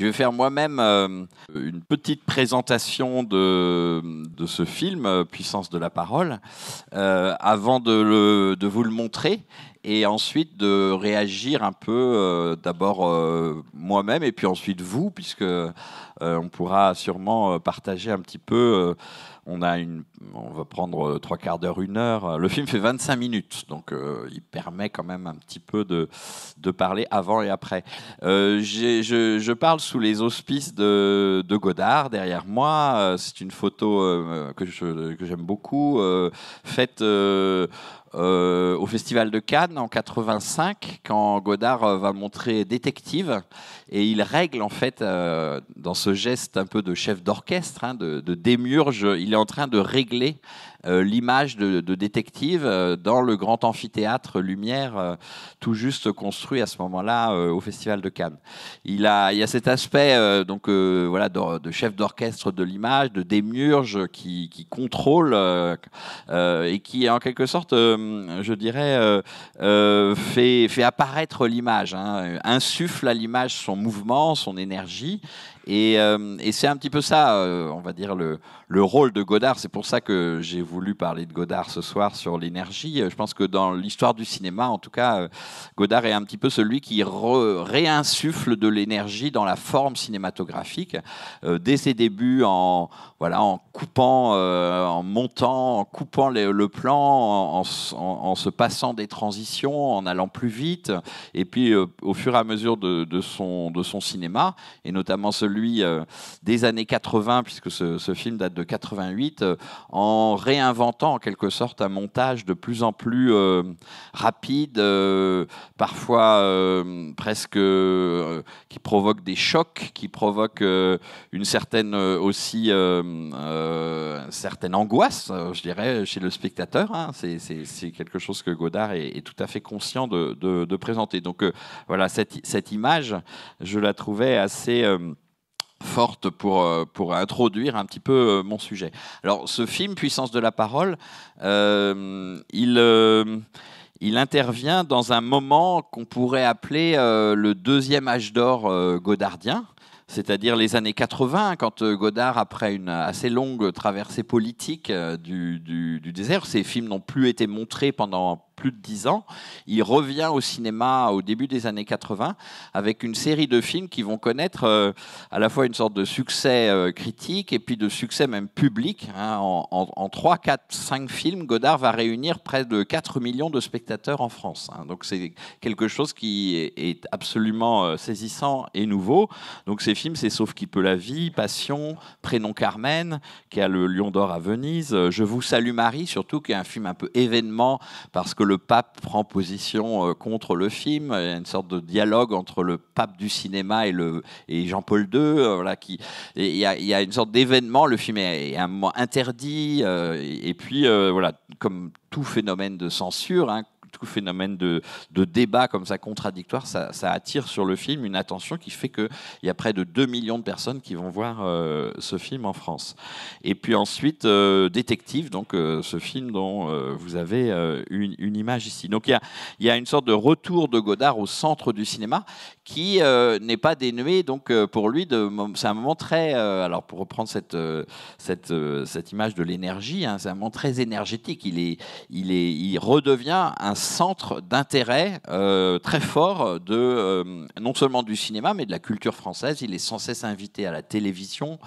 Je vais faire moi-même euh, une petite présentation de, ce film, euh, Puissance de la parole, euh, avant de, de vous le montrer et ensuite de réagir un peu, euh, d'abord euh, moi-même et puis ensuite vous, puisque euh, on pourra sûrement partager un petit peu. on a une, on va prendre trois quarts d'heure, une heure. Le film fait 25 minutes, donc il permet quand même un petit peu de, de parler avant et après. Je, je, parle sous les auspices de, de Godard derrière moi. C'est une photo que, j'aime que beaucoup, faite euh, au Festival de Cannes en 85, quand Godard euh, va montrer Détective. Et il règle en fait, euh, dans ce geste un peu de chef d'orchestre, hein, de, de, démiurge, il est en train de régler euh, l'image de, détective euh, dans le grand amphithéâtre Lumière, tout juste construit à ce moment-là au Festival de Cannes. Il, a, il y a cet aspect donc, voilà, de, chef d'orchestre de l'image, de démiurge qui, qui contrôle et qui en quelque sorte, je dirais, fait, fait apparaître l'image, insuffle hein. à l'image son mouvement, son énergie. Euh, et, c'est un petit peu ça, euh, on va dire, le, rôle de Godard. C'est pour ça que j'ai voulu parler de Godard ce soir sur l'énergie. Je pense que dans l'histoire du cinéma, en tout cas, euh, Godard est un petit peu celui qui réinsuffle de l'énergie dans la forme cinématographique. dès ses débuts, en, voilà, en coupant, en montant, en coupant le plan, en, se passant des transitions, en allant plus vite. Et puis, au fur et à mesure de, son, de son cinéma, et notamment celui euh, des années 80, puisque ce, film date de 88, euh, en réinventant en quelque sorte un montage de plus en plus euh, rapide, parfois presque qui provoque des chocs, qui provoque une certaine aussi certaine angoisse, je dirais, chez le spectateur. Hein. C'est quelque chose que Godard est, tout à fait conscient de, de, présenter. Donc voilà, cette, image, je la trouvais assez forte pour, euh, pour introduire un petit peu euh, mon sujet. Alors ce film, Puissance de la parole, euh, il, il intervient dans un moment qu'on pourrait appeler le deuxième âge d'or godardien c'est-à-dire les années 80, quand Godard, après une assez longue traversée politique du, du, du désert, ses films n'ont plus été montrés pendant plus de 10 ans. Il revient au cinéma au début des années 80 avec une série de films qui vont connaître euh, à la fois une sorte de succès euh, critique et puis de succès même public. Hein. En, en, quatre, 3, 4, 5 films, Godard va réunir près de 4 millions de spectateurs en France. Hein. Donc c'est quelque chose qui est, absolument euh, saisissant et nouveau. Donc ces films, c'est Sauf qui peut la vie, Passion, Prénom Carmen, qui a le Lion d'Or à Venise, Je vous salue Marie, surtout qui est un film un peu événement parce que le pape prend position euh, contre le film. Il y a une sorte de dialogue entre le pape du cinéma et, et Jean-Paul II. Euh, voilà, qui, il, y a, une sorte d'événement. Le film est, interdit. Euh, et puis, voilà, comme tout phénomène de censure, hein, tout phénomène de, débat comme ça contradictoire, ça, attire sur le film une attention qui fait qu'il y a près de 2 millions de personnes qui vont voir euh, ce film en France. Et puis ensuite, euh, Détective, donc euh, ce film dont vous avez une, image ici. Donc il y a, une sorte de retour de Godard au centre du cinéma qui n'est pas dénué, donc pour lui, c'est un moment très. alors pour reprendre cette, cette, image de l'énergie, hein, c'est un moment très énergétique. Il, est, il, est, il redevient un centre d'intérêt euh, très fort de, euh, non seulement du cinéma, mais de la culture française. Il est sans cesse invité à la télévision.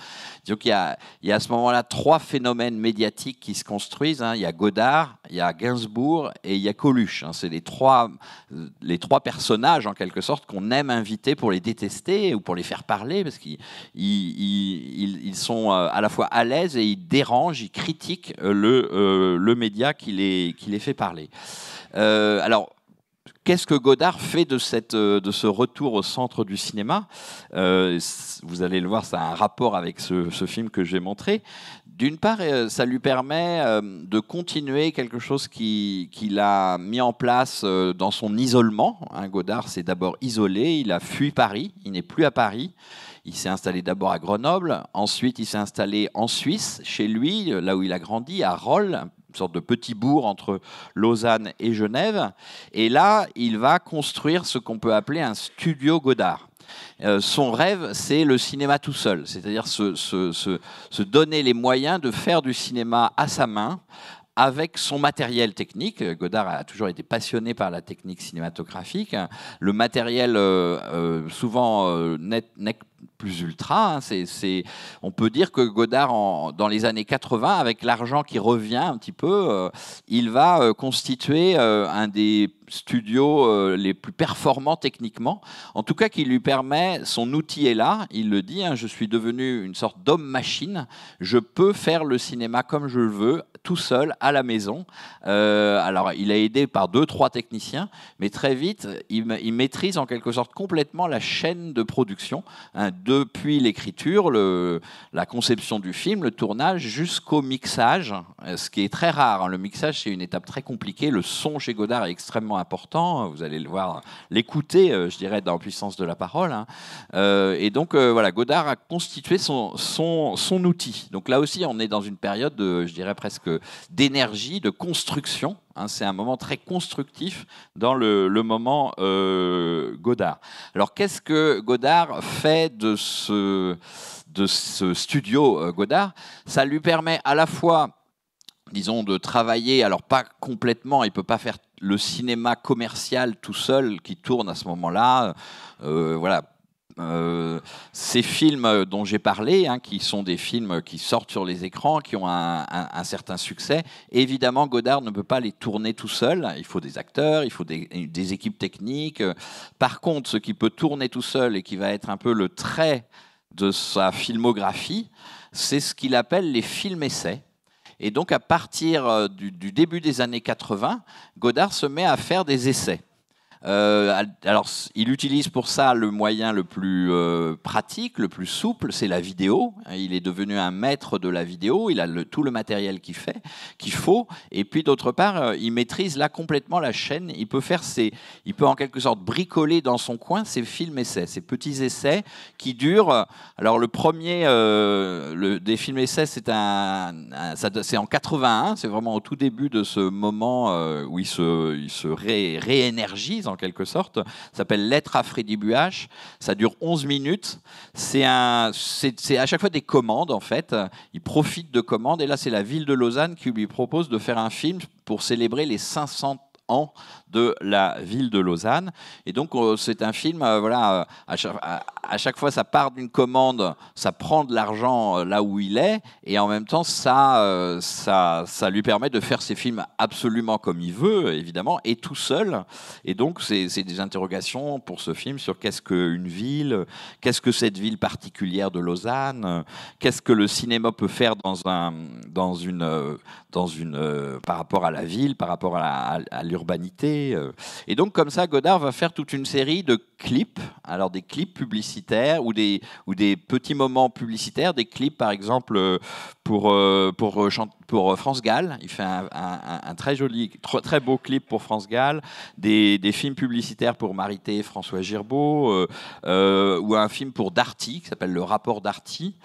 Donc il y a, à ce moment-là trois phénomènes médiatiques qui se construisent. Hein. Il y a Godard, il y a Gainsbourg et il y a Coluche. Hein. C'est les trois, euh, les trois personnages, en quelque sorte, qu'on aime inviter pour les détester ou pour les faire parler, parce qu'ils ils, sont à la fois à l'aise et ils dérangent, ils critiquent le, le média qui les, qui les fait parler. Euh, alors, Qu'est-ce que Godard fait de, cette, euh, de ce retour au centre du cinéma euh, Vous allez le voir, ça a un rapport avec ce, film que j'ai montré. D'une part, ça lui permet de continuer quelque chose qu'il qui a mis en place dans son isolement. Hein, Godard s'est d'abord isolé, il a fui Paris, il n'est plus à Paris. Il s'est installé d'abord à Grenoble, ensuite il s'est installé en Suisse, chez lui, là où il a grandi, à Rolles, sorte de petit bourg entre Lausanne et Genève. Et là, il va construire ce qu'on peut appeler un studio Godard. Euh, son rêve, c'est le cinéma tout seul, c'est-à-dire se, se, donner les moyens de faire du cinéma à sa main, avec son matériel technique. Godard a toujours été passionné par la technique cinématographique. Le matériel euh, euh, souvent net plus ultra. Hein, c'est, on peut dire que Godard, dans les années 80, avec l'argent qui revient un petit peu, euh, il va euh, constituer euh, un des studios les plus performants techniquement. En tout cas, qui lui permet, son outil est là, il le dit, hein, je suis devenu une sorte d'homme-machine, je peux faire le cinéma comme je le veux, tout seul, à la maison. alors, il est aidé par deux, trois techniciens, mais très vite, il, maîtrise en quelque sorte complètement la chaîne de production. Hein, depuis l'écriture, la conception du film, le tournage, jusqu'au mixage, euh, ce qui est très rare. Hein. Le mixage, c'est une étape très compliquée. Le son chez Godard est extrêmement important. Vous allez le voir, l'écouter, euh, je dirais, dans puissance de la parole. Hein. Euh, et donc, voilà, Godard a constitué son, outil. Donc là aussi, on est dans une période, je dirais presque, d'énergie, de construction Hein, c'est un moment très constructif dans le, moment euh, Godard. Alors qu'est-ce que Godard fait de ce, studio euh, Godard Ça lui permet à la fois disons, de travailler, alors pas complètement, il ne peut pas faire le cinéma commercial tout seul qui tourne à ce moment-là. Euh, voilà, euh, ces films euh, dont j'ai parlé, hein, qui sont des films qui sortent sur les écrans, qui ont un, certain succès, évidemment Godard ne peut pas les tourner tout seul. Il faut des acteurs, il faut des, équipes techniques. Par contre, ce qui peut tourner tout seul et qui va être un peu le trait de sa filmographie, c'est ce qu'il appelle les films-essais. Et donc à partir euh, du début des années 80, Godard se met à faire des essais. Euh, alors, il utilise pour ça le moyen le plus euh, pratique, le plus souple, c'est la vidéo. Hein, il est devenu un maître de la vidéo. Il a tout le matériel qu'il fait, qu'il faut. Et puis, d'autre part, euh, il maîtrise là complètement la chaîne. Il peut faire ses, il peut en quelque sorte bricoler dans son coin ses films essais, ses petits essais qui durent. Alors, le premier des films essais, c'est en 81. C'est vraiment au tout début de ce moment où il se, ré, réénergise en quelque sorte. Ça s'appelle Lettre à Freddy Buach. Ça dure 11 minutes. C'est à chaque fois des commandes, en fait. Il profite de commandes. Et là, c'est la ville de Lausanne qui lui propose de faire un film pour célébrer les 500 ans de la ville de Lausanne. Et donc, euh, c'est un film, euh, voilà, euh, à chaque, fois, ça part d'une commande, ça prend de l'argent là où il est, et en même temps, ça, ça, lui permet de faire ses films absolument comme il veut, évidemment, et tout seul. Et donc, c'est des interrogations pour ce film sur qu'est-ce qu'une ville, qu'est-ce que cette ville particulière de Lausanne, qu'est-ce que le cinéma peut faire dans un, dans une, dans une, par rapport à la ville, par rapport à l'urbanité euh. Et donc, comme ça, Godard va faire toute une série de clips, alors des clips publicitaires ou des, ou des petits moments publicitaires, des clips, par exemple, euh, pour, euh, pour, pour France Gall. Il fait un, très joli, très beau clip pour France Gall, des, des films publicitaires pour Marité et François Girbeau, ou un film pour Darty, qui s'appelle Le rapport Darty.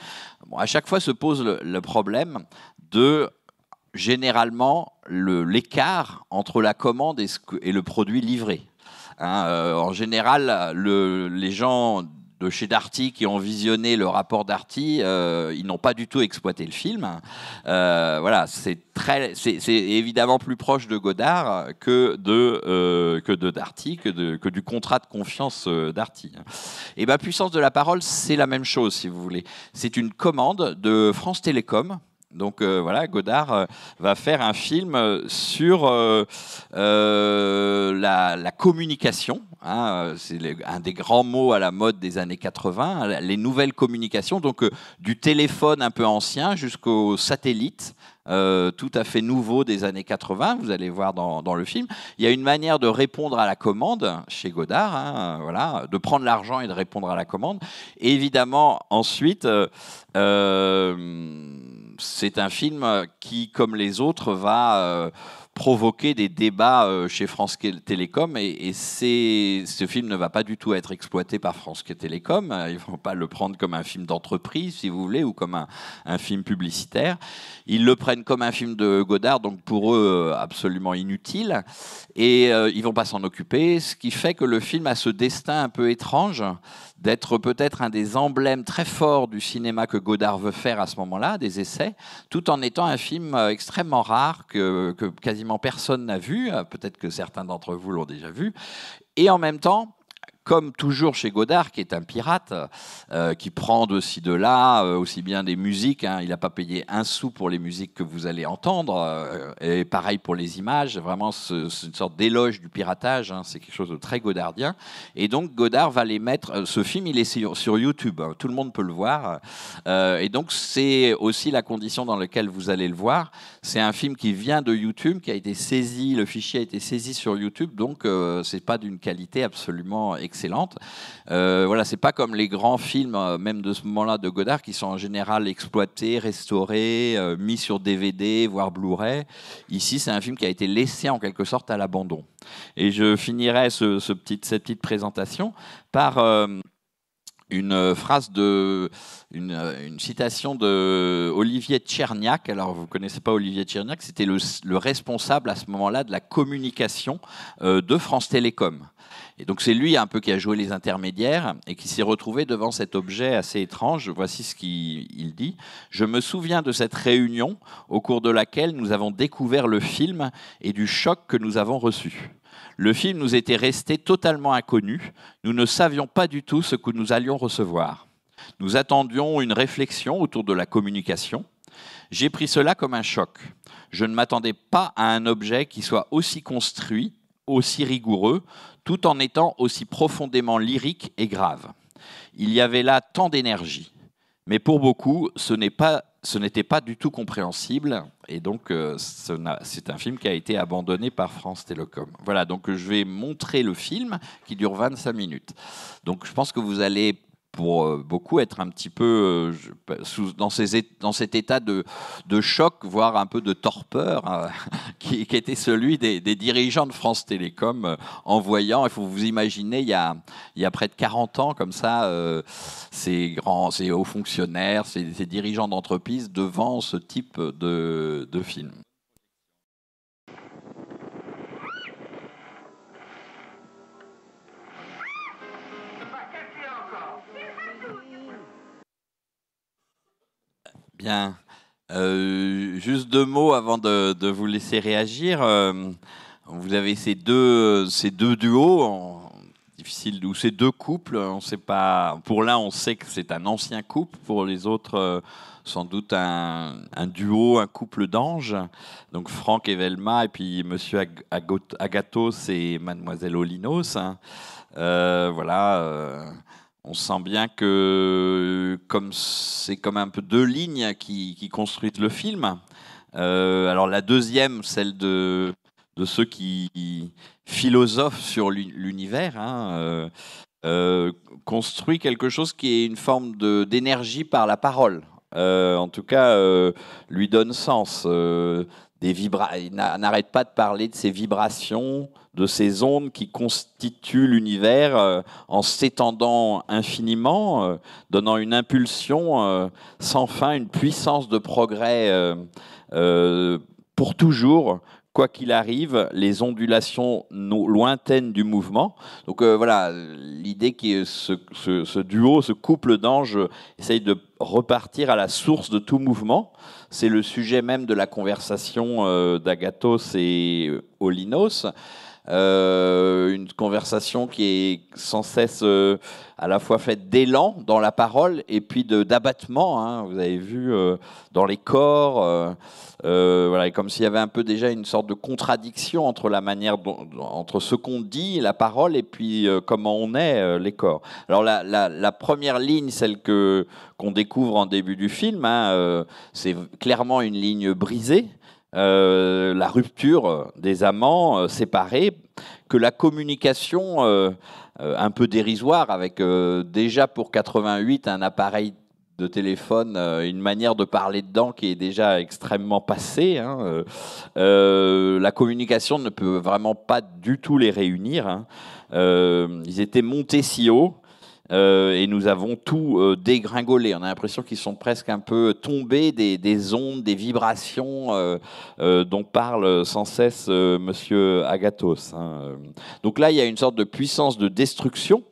Bon, à chaque fois se pose le problème de généralement l'écart entre la commande et, le produit livré. Hein. Euh, en général, les gens de chez Darty qui ont visionné le rapport Darty, euh, ils n'ont pas du tout exploité le film. Hein. Euh, voilà, c'est très, c'est évidemment plus proche de Godard que de que de Darty, que que du contrat de confiance Darty. Et hein. eh ben, puissance de la parole, c'est la même chose si vous voulez. C'est une commande de France Télécom donc euh, voilà, Godard euh, va faire un film euh, sur la, communication. Hein, c'est un des grands mots à la mode des années 80, hein, les nouvelles communications, donc du téléphone un peu ancien jusqu'au satellite. tout à fait nouveau des années 80, vous allez voir dans, le film. Il y a une manière de répondre à la commande chez Godard, hein, voilà, de prendre l'argent et de répondre à la commande. évidemment, ensuite, euh, c'est un film euh, qui, comme les autres, va euh, provoquer des débats euh, chez France Télécom et, et ce film ne va pas du tout être exploité par France Télécom. Ils ne vont pas le prendre comme un film d'entreprise, si vous voulez, ou comme un, film publicitaire. Ils le prennent comme un film de Godard, donc pour eux euh, absolument inutile, et ils euh, ils vont pas s'en occuper, ce qui fait que le film a ce destin un peu étrange d'être peut-être un des emblèmes très forts du cinéma que Godard veut faire à ce moment-là, des essais, tout en étant un film extrêmement rare que quasiment personne n'a vu, euh, peut-être que certains d'entre vous l'ont déjà vu, et en même temps, comme toujours chez Godard, qui est un pirate, euh, qui prend de ci, de là, euh, aussi bien des musiques, hein. il n'a pas payé un sou pour les musiques que vous allez entendre, euh, et pareil pour les images, vraiment c'est une sorte d'éloge du piratage, hein. c'est quelque chose de très godardien. Et donc Godard va les mettre, ce film il est sur, YouTube, hein. tout le monde peut le voir, et donc c'est aussi la condition dans laquelle vous allez le voir, c'est un film qui vient de YouTube, qui a été saisi, le fichier a été saisi sur YouTube, donc c'est pas d'une qualité absolument exceptionnelle excellente. Euh, voilà, c'est pas comme les grands films, euh, même de ce moment-là, de Godard, qui sont en général exploités, restaurés, euh, mis sur DVD, voire Blu-ray. Ici, c'est un film qui a été laissé en quelque sorte à l'abandon. Et je finirai ce, cette petite présentation par une phrase une, citation de Olivier Tcherniak. Alors vous connaissez pas Olivier Tcherniak, c'était le, responsable à ce moment-là de la communication de France Télécom. Et donc c'est lui un peu qui a joué les intermédiaires et qui s'est retrouvé devant cet objet assez étrange. Voici ce qu'il dit. Je me souviens de cette réunion au cours de laquelle nous avons découvert le film et du choc que nous avons reçu. Le film nous était resté totalement inconnu. Nous ne savions pas du tout ce que nous allions recevoir. Nous attendions une réflexion autour de la communication. J'ai pris cela comme un choc. Je ne m'attendais pas à un objet qui soit aussi construit aussi rigoureux, tout en étant aussi profondément lyrique et grave. Il y avait là tant d'énergie. Mais pour beaucoup, ce n'est pas n'était pas du tout compréhensible. Et donc, euh, c'est un film qui a été abandonné par France Télécom. Voilà, donc je vais montrer le film qui dure 25 minutes. Donc, je pense que vous allez pour euh, beaucoup être un petit peu euh, dans, dans cet état de, choc, voire un peu de torpeur, hein, qui, était celui des, dirigeants de France Télécom euh, en voyant, il faut vous imaginer, il y a, il y près de 40 ans, comme ça, ces, grands, ces hauts fonctionnaires, ces, dirigeants d'entreprise devant ce type de, de film. Bien. Euh, juste deux mots avant de, vous laisser réagir. Euh, vous avez ces deux, ces deux duos, difficile, ou ces deux couples. On sait pas. Pour l'un, on sait que c'est un ancien couple. Pour les autres, euh, sans doute un, duo, un couple d'anges. Donc Franck et Velma, et puis Monsieur Agatos et Mademoiselle Olinos. Hein. voilà on sent bien que euh, comme c'est comme un peu deux lignes qui, construisent le film. Euh, alors la deuxième, celle de, ceux qui philosophent sur l'univers, hein, euh, construit quelque chose qui est une forme d'énergie par la parole. en tout cas, lui donne sens vibra n'arrête pas de parler de ces vibrations, de ces ondes qui constituent l'univers euh, en s'étendant infiniment, euh, donnant une impulsion euh, sans fin, une puissance de progrès pour toujours, quoi qu'il arrive, les ondulations lointaines du mouvement. Donc euh, voilà, l'idée qui ce, ce, ce, duo, ce couple d'anges essaye de repartir à la source de tout mouvement. C'est le sujet même de la conversation euh, d'Agathos et euh, Olinos. Euh, une conversation qui est sans cesse euh, à la fois faite d'élan dans la parole et puis d'abattement. Hein. vous avez vu euh, dans les corps, voilà, comme s'il y avait un peu déjà une sorte de contradiction entre la manière entre ce qu'on dit, la parole, et puis comment on est, les corps. Alors la, première ligne, celle que qu'on découvre en début du film, hein, c'est clairement une ligne brisée euh, la rupture des amants euh, séparés, que la communication euh, un peu dérisoire avec déjà pour 88 un appareil de téléphone, une manière de parler dedans qui est déjà extrêmement passée. Hein, la communication ne peut vraiment pas du tout les réunir. Hein. ils étaient montés si haut euh, et nous avons tout euh, dégringolé. On a l'impression qu'ils sont presque un peu tombés des, ondes, des vibrations euh, dont parle sans cesse Monsieur Agathos. Hein, Donc là, il y a une sorte de puissance de destruction.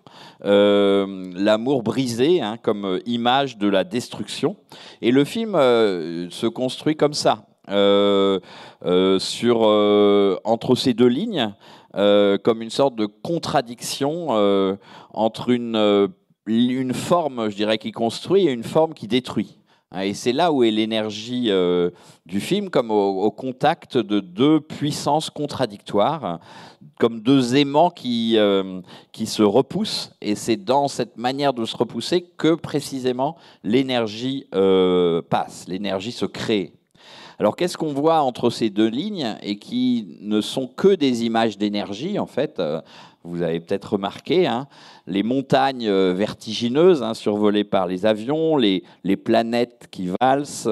l'amour brisé hein, comme image de la destruction. Et le film se construit comme ça. Euh, euh, sur, euh, entre ces deux lignes comme une sorte de contradiction entre une, une forme, je dirais, qui construit et une forme qui détruit. Hein, et c'est là où est l'énergie du film, comme au, contact de deux puissances contradictoires, comme deux aimants qui, qui se repoussent. Et c'est dans cette manière de se repousser que précisément l'énergie passe, l'énergie se crée. Alors qu'est-ce qu'on voit entre ces deux lignes et qui ne sont que des images d'énergie en fait euh, vous avez peut-être remarqué, hein, les montagnes euh, vertigineuses hein, survolées par les avions, les, les planètes qui valsent,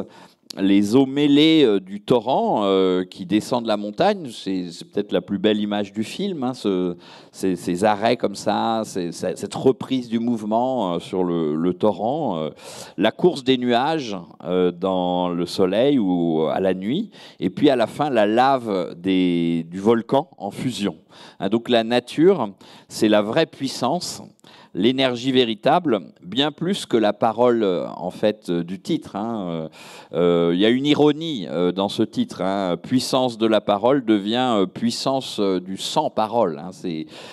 les eaux mêlées euh, du torrent euh, qui descendent la montagne. C'est peut-être la plus belle image du film, hein, ces, arrêts comme ça, cette reprise du mouvement euh, sur le, torrent, la course des nuages dans le soleil ou à la nuit, et puis à la fin la lave du volcan en fusion. Hein, donc la nature, c'est la vraie puissance l'énergie véritable, bien plus que la parole euh, en fait euh, du titre. Hein. Euh, il y a une ironie dans ce titre. Hein. Puissance de la parole devient puissance du sans parole. Hein.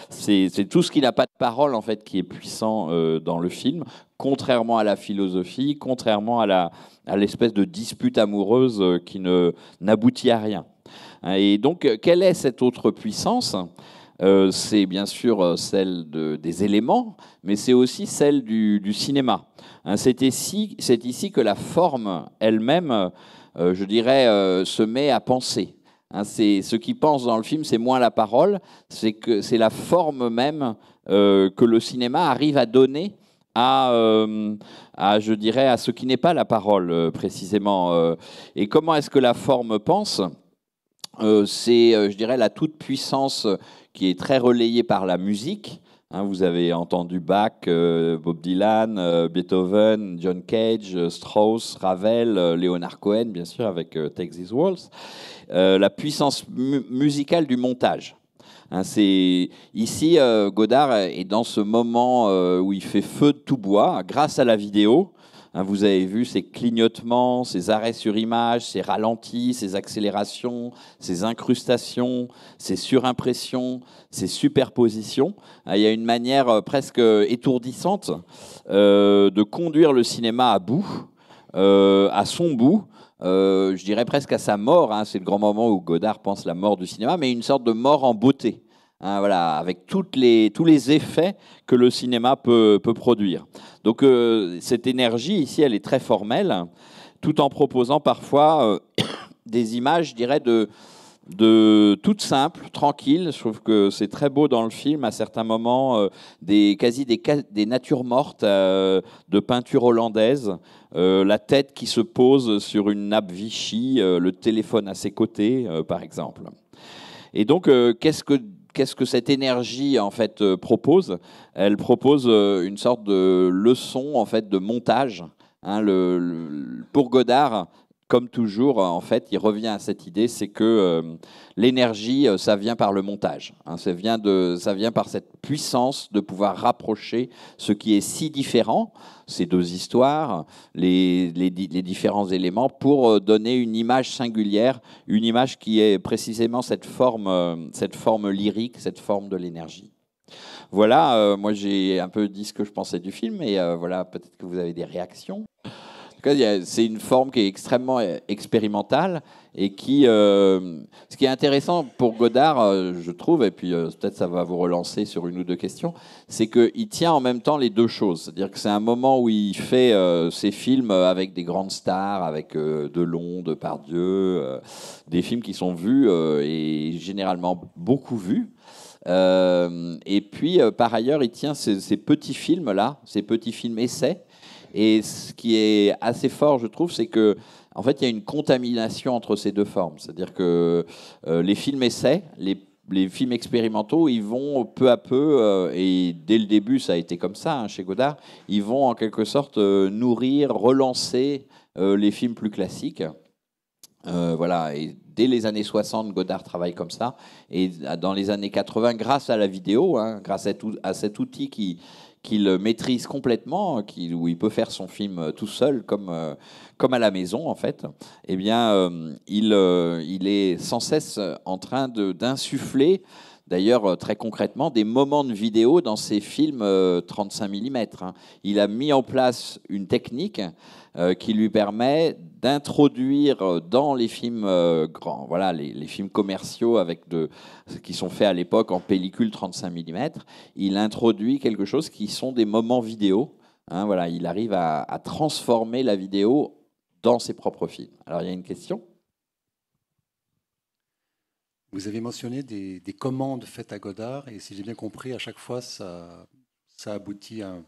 C'est tout ce qui n'a pas de parole en fait qui est puissant dans le film, contrairement à la philosophie, contrairement à la l'espèce de dispute amoureuse qui ne n'aboutit à rien. Et donc, quelle est cette autre puissance euh, c'est bien sûr euh, celle des éléments, mais c'est aussi celle du, cinéma. Hein, c'est ici, que la forme elle-même, euh, je dirais, se met à penser. Hein, ce qui pense dans le film, c'est moins la parole, c'est que c'est la forme même que le cinéma arrive à donner à, je dirais, à ce qui n'est pas la parole précisément. et comment est-ce que la forme pense C'est, je dirais, la toute puissance qui est très relayé par la musique. Hein, vous avez entendu Bach, euh, Bob Dylan, euh, Beethoven, John Cage, euh, Strauss, Ravel, Leonard Cohen, bien sûr, avec Texas Walls. la puissance musicale du montage. Hein, Ici, Godard est dans ce moment où il fait feu de tout bois grâce à la vidéo Hein, vous avez vu ces clignotements, ces arrêts sur image, ces ralentis, ces accélérations, ces incrustations, ces surimpressions, ces superpositions. Hein, il y a une manière euh, presque étourdissante euh, de conduire le cinéma à bout, euh, à son bout, je dirais presque à sa mort. Hein. c'est le grand moment où Godard pense la mort du cinéma, mais une sorte de mort en beauté. avec tous les effets que le cinéma peut produire. Donc euh, cette énergie ici, elle est très formelle, tout en proposant parfois euh, des images, je dirais, de, de toute simple, tranquille. Je trouve que c'est très beau dans le film, à certains moments, euh, des, quasi des, des natures mortes de peinture hollandaise. la tête qui se pose sur une nappe Vichy, le téléphone à ses côtés, par exemple. Et donc, qu'est-ce que qu'est-ce que cette énergie en fait euh, propose Elle propose euh, une sorte de leçon en fait de montage. Hein, pour Godard, comme toujours, euh, en fait, il revient à cette idée, c'est que euh, l'énergie, euh, ça vient par le montage. Hein. ça, vient de, ça vient par cette puissance de pouvoir rapprocher ce qui est si différent, ces deux histoires, les, différents éléments, pour donner une image singulière, une image qui est précisément cette forme, cette forme lyrique, cette forme de l'énergie. Voilà, moi j'ai un peu dit ce que je pensais du film, et voilà, peut-être que vous avez des réactions. C'est une forme qui est extrêmement euh, expérimentale et qui, euh, ce qui est intéressant pour Godard, euh, je trouve, et puis peut-être ça va vous relancer sur une ou deux questions, c'est qu'il tient en même temps les deux choses. C'est-à-dire que c'est un moment où il fait ses films avec des grandes stars, avec Delon, Depardieu, des films qui sont vus et généralement beaucoup vus. et puis, par ailleurs, il tient ces petits films-là, ces petits films essais, et ce qui est assez fort, je trouve, c'est que en fait, il y a une contamination entre ces deux formes. C'est-à-dire que euh, les films essais, les, films expérimentaux, ils vont peu à peu, euh, et dès le début, ça a été comme ça hein, chez Godard, ils vont en quelque sorte euh, nourrir, relancer les films plus classiques. voilà, et dès les années 60, Godard travaille comme ça. Et dans les années 80, grâce à la vidéo, hein, grâce à cet outil qui, qu'il maîtrise complètement, où il peut faire son film euh, tout seul, comme, euh, comme à la maison en fait, eh bien, euh, il, il est sans cesse en train d'insuffler d'ailleurs euh, très concrètement des moments de vidéo dans ses films 35 euh, mm. Hein. Il a mis en place une technique euh, qui lui permet d'introduire dans les films grands, voilà, les, films commerciaux avec de, qui sont faits à l'époque en pellicule 35 mm, il introduit quelque chose qui sont des moments vidéo. Hein, voilà, il arrive à transformer la vidéo dans ses propres films. Alors il y a une question vous avez mentionné des, commandes faites à Godard, et si j'ai bien compris, à chaque fois, ça, ça aboutit à un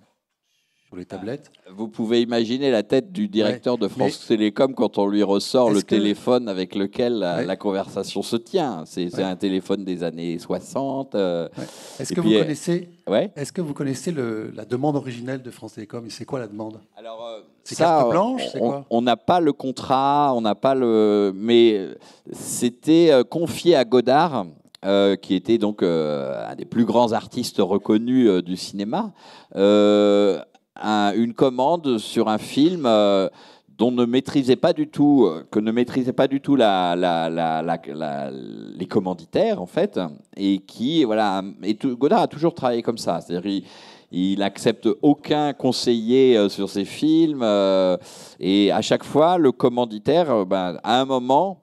les tablettes. Ah, vous pouvez imaginer la tête du directeur de France Télécom quand on lui ressort le téléphone avec lequel la, conversation se tient. C'est un téléphone des années 60. Euh, euh, est-ce que, vous connaissez... est que vous connaissez la demande originelle de France Télécom C'est quoi la demande Alors, euh, C'est carte On n'a pas le contrat, on n'a pas le... Mais c'était confié à Godard. qui était donc un des plus grands artistes reconnus du cinéma, une commande sur un film euh, dont ne maîtrisait pas du tout, euh, que ne maîtrisait pas du tout la, les commanditaires en fait, et qui voilà, et Godard a toujours travaillé comme ça, c'est-à-dire il, n'accepte aucun conseiller euh, sur ses films, et à chaque fois le commanditaire, ben, à un moment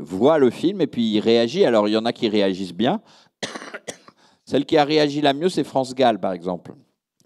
voit le film et puis il réagit. Alors il y en a qui réagissent bien. Celle qui a réagi la mieux, c'est France Gall par exemple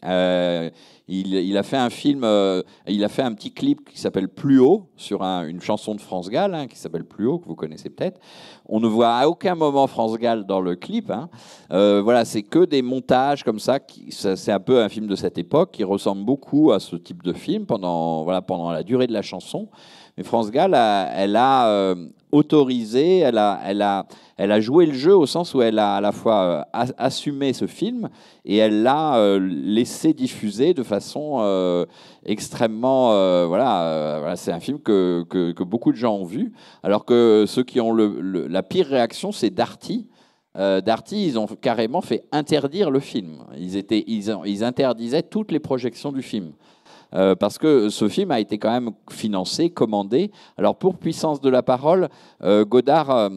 euh, il, a fait un film, euh, il a fait un petit clip qui s'appelle Plus haut sur une chanson de France Gall hein, qui s'appelle Plus haut que vous connaissez peut-être. On ne voit à aucun moment France Gall dans le clip. Hein. Euh, voilà, c'est que des montages comme ça. c'est un peu un film de cette époque qui ressemble beaucoup à ce type de film pendant voilà pendant la durée de la chanson. Mais France Gall, elle a autorisée, elle a, elle, a, elle a joué le jeu au sens où elle a à la fois euh, assumé ce film et elle l'a euh, laissé diffuser de façon euh, extrêmement... voilà, c'est un film que, beaucoup de gens ont vu, alors que ceux qui ont la pire réaction, c'est Darty. Darty, ils ont carrément fait interdire le film. Ils, étaient, ils, ils interdisaient toutes les projections du film. Euh, parce que ce film a été quand même financé, commandé. Alors pour Puissance de la parole, euh, Godard euh,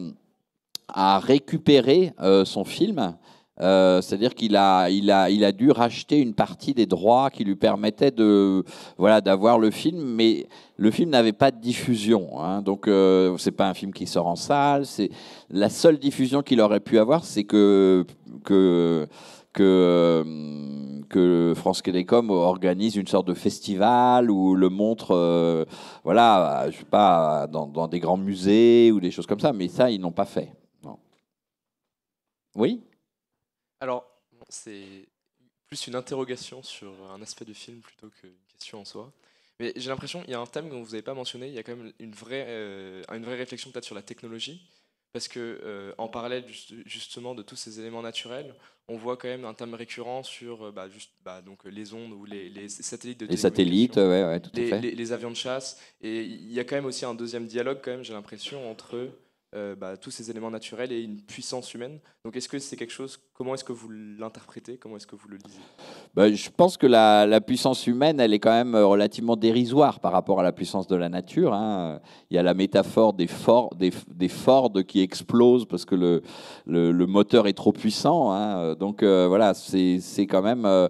a récupéré son film. c'est-à-dire qu'il a, il a, il a dû racheter une partie des droits qui lui permettaient de, voilà, d'avoir le film, mais le film n'avait pas de diffusion. Hein. donc, euh, c'est pas un film qui sort en salle. C'est la seule diffusion qu'il aurait pu avoir, c'est que que que que France Télécom organise une sorte de festival ou le montre, euh, voilà, je sais pas, dans, des grands musées ou des choses comme ça. Mais ça, ils n'ont pas fait. Oui. Alors, c'est plus une interrogation sur un aspect du film plutôt qu'une question en soi. Mais j'ai l'impression, qu'il y a un thème que vous n'avez pas mentionné, il y a quand même une vraie, euh, une vraie réflexion peut-être sur la technologie parce que euh, en parallèle justement de tous ces éléments naturels, on voit quand même un thème récurrent sur euh, bah, bah, donc, les ondes ou les, satellites de Les satellites, ouais, tout les, à fait. les, avions de chasse. Et il y a quand même aussi un deuxième dialogue, quand même, j'ai l'impression, entre euh, bah, tous ces éléments naturels et une puissance humaine. Donc est-ce que c'est quelque chose, comment est-ce que vous l'interprétez, comment est-ce que vous le lisez bah, je pense que la, puissance humaine, elle est quand même euh, relativement dérisoire par rapport à la puissance de la nature. Hein. Il y a la métaphore des, Ford, des, qui explosent parce que le, le, moteur est trop puissant. Hein. Donc euh, voilà, c'est quand même... Euh,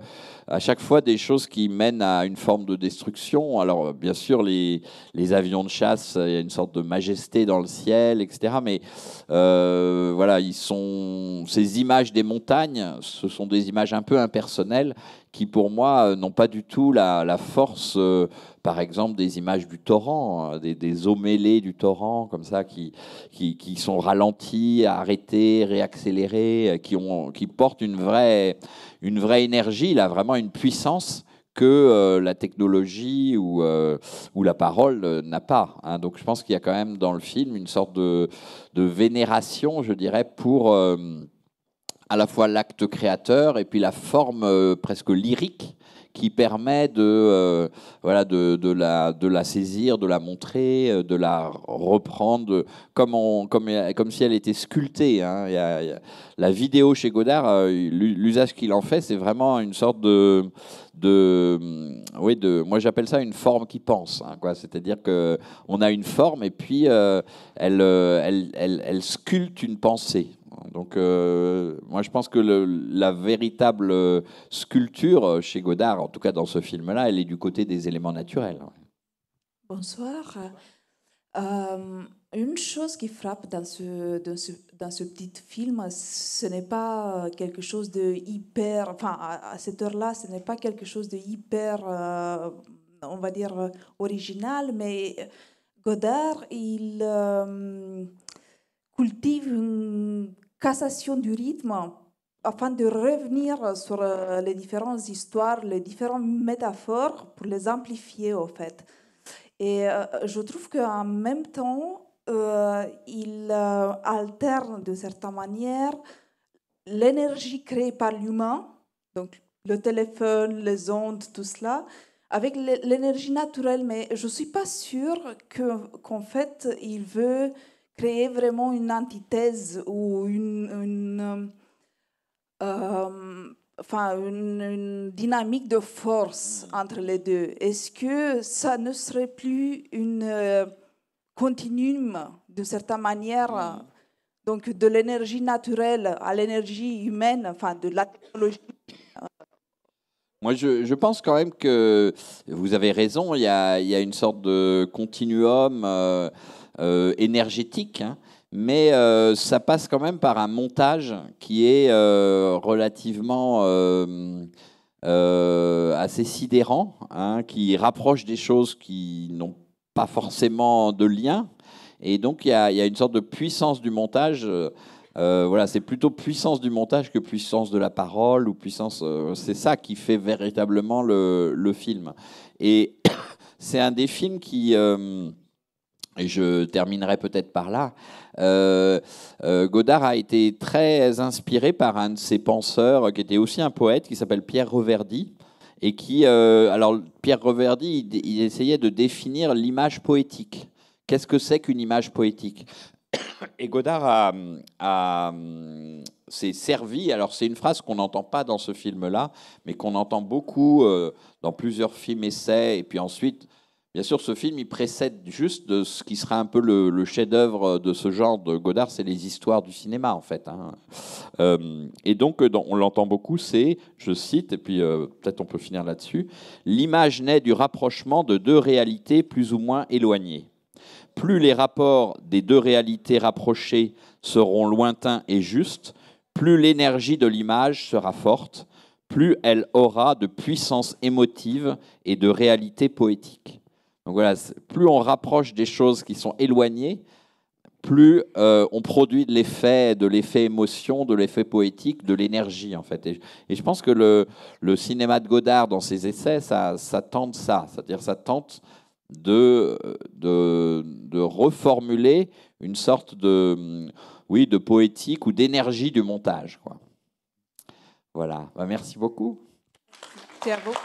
à chaque fois des choses qui mènent à une forme de destruction. Alors, euh, bien sûr, les, les avions de chasse, euh, il y a une sorte de majesté dans le ciel, etc. Mais euh, voilà, ils sont, ces images des montagnes, ce sont des images un peu impersonnelles qui, pour moi, n'ont pas du tout la, force, par exemple, des images du torrent, hein, des, eaux mêlées du torrent, comme ça, qui, qui, sont ralenties, arrêtées, réaccélérées, qui, ont, qui portent une vraie une vraie énergie, il a vraiment une puissance que euh, la technologie ou, euh, la parole euh, n'a pas. Hein. Donc je pense qu'il y a quand même dans le film une sorte de vénération, je dirais, pour à la fois l'acte créateur et puis la forme presque lyrique qui permet de, euh, voilà, de, de, la, de la saisir, de la montrer, euh, de la reprendre comme, on, comme, comme si elle était sculptée. Hein. la vidéo chez Godard, euh, l'usage qu'il en fait, c'est vraiment une sorte de de, oui, de, moi j'appelle ça une forme qui pense, hein, quoi. C'est-à-dire que on a une forme et puis elle, elle, elle, elle, sculpte une pensée. Donc, euh, moi, je pense que la véritable euh, sculpture euh, chez Godard, en tout cas dans ce film-là, elle est du côté des éléments naturels. Bonsoir. une chose qui frappe dans ce, dans ce, petit film, ce n'est pas quelque chose de hyper. Enfin, à, cette heure-là, ce n'est pas quelque chose de hyper, on va dire, original, mais Godard, il cultive une cassation du rythme afin de revenir sur euh, les différentes histoires, les différentes métaphores pour les amplifier au fait. Et euh, je trouve qu'en même temps, euh, il alterne de certaine manière l'énergie créée par l'humain, donc le téléphone, les ondes, tout cela, avec l'énergie naturelle. Mais je ne suis pas sûre qu'en fait, il veut créer vraiment une antithèse ou une, euh, enfin, une, dynamique de force mm. entre les deux. Est-ce que ça ne serait plus une euh, continuum, d'une certaine manière, mm. donc de l'énergie naturelle à l'énergie humaine, enfin de la technologie moi, je, pense quand même que vous avez raison, il y a, une sorte de continuum. Euh, euh, énergétique, hein, mais euh, ça passe quand même par un montage qui est euh, relativement assez sidérant, hein, qui rapproche des choses qui n'ont pas forcément de lien. Et donc il y, a une sorte de puissance du montage. voilà, c'est plutôt puissance du montage que puissance de la parole ou puissance. c'est ça qui fait véritablement le, film. Et c'est un des films qui, et je terminerai peut-être par là, euh, euh, Godard a été très inspiré par un de ses penseurs qui était aussi un poète, qui s'appelle Pierre Reverdy, et qui, euh, alors Pierre Reverdy, il, essayait de définir l'image poétique. Qu'est-ce que c'est qu'une image poétique Et Godard a, s'est servi. Alors, c'est une phrase qu'on n'entend pas dans ce film-là, mais qu'on entend beaucoup dans plusieurs films essais, et puis ensuite Bien sûr, ce film, il précède juste de ce qui sera un peu le, chef-d'œuvre de ce genre de Godard, c'est les histoires du cinéma, en fait. Hein. Euh, et donc, on l'entend beaucoup, c'est, je cite, et puis euh, peut-être on peut finir là-dessus, l'image naît du rapprochement de deux réalités plus ou moins éloignées. Plus les rapports des deux réalités rapprochées seront lointains et justes, plus l'énergie de l'image sera forte, plus elle aura de puissance émotive et de réalité poétique donc voilà, plus on rapproche des choses qui sont éloignées, plus euh, on produit de l'effet, de l'effet émotion, de l'effet poétique, de l'énergie en fait. Et, je pense que le, cinéma de Godard dans ses essais, ça, tente ça, c'est-à-dire ça tente de, de, reformuler une sorte de, oui, de poétique ou d'énergie du montage. Quoi. Voilà, bah, merci beaucoup. Merci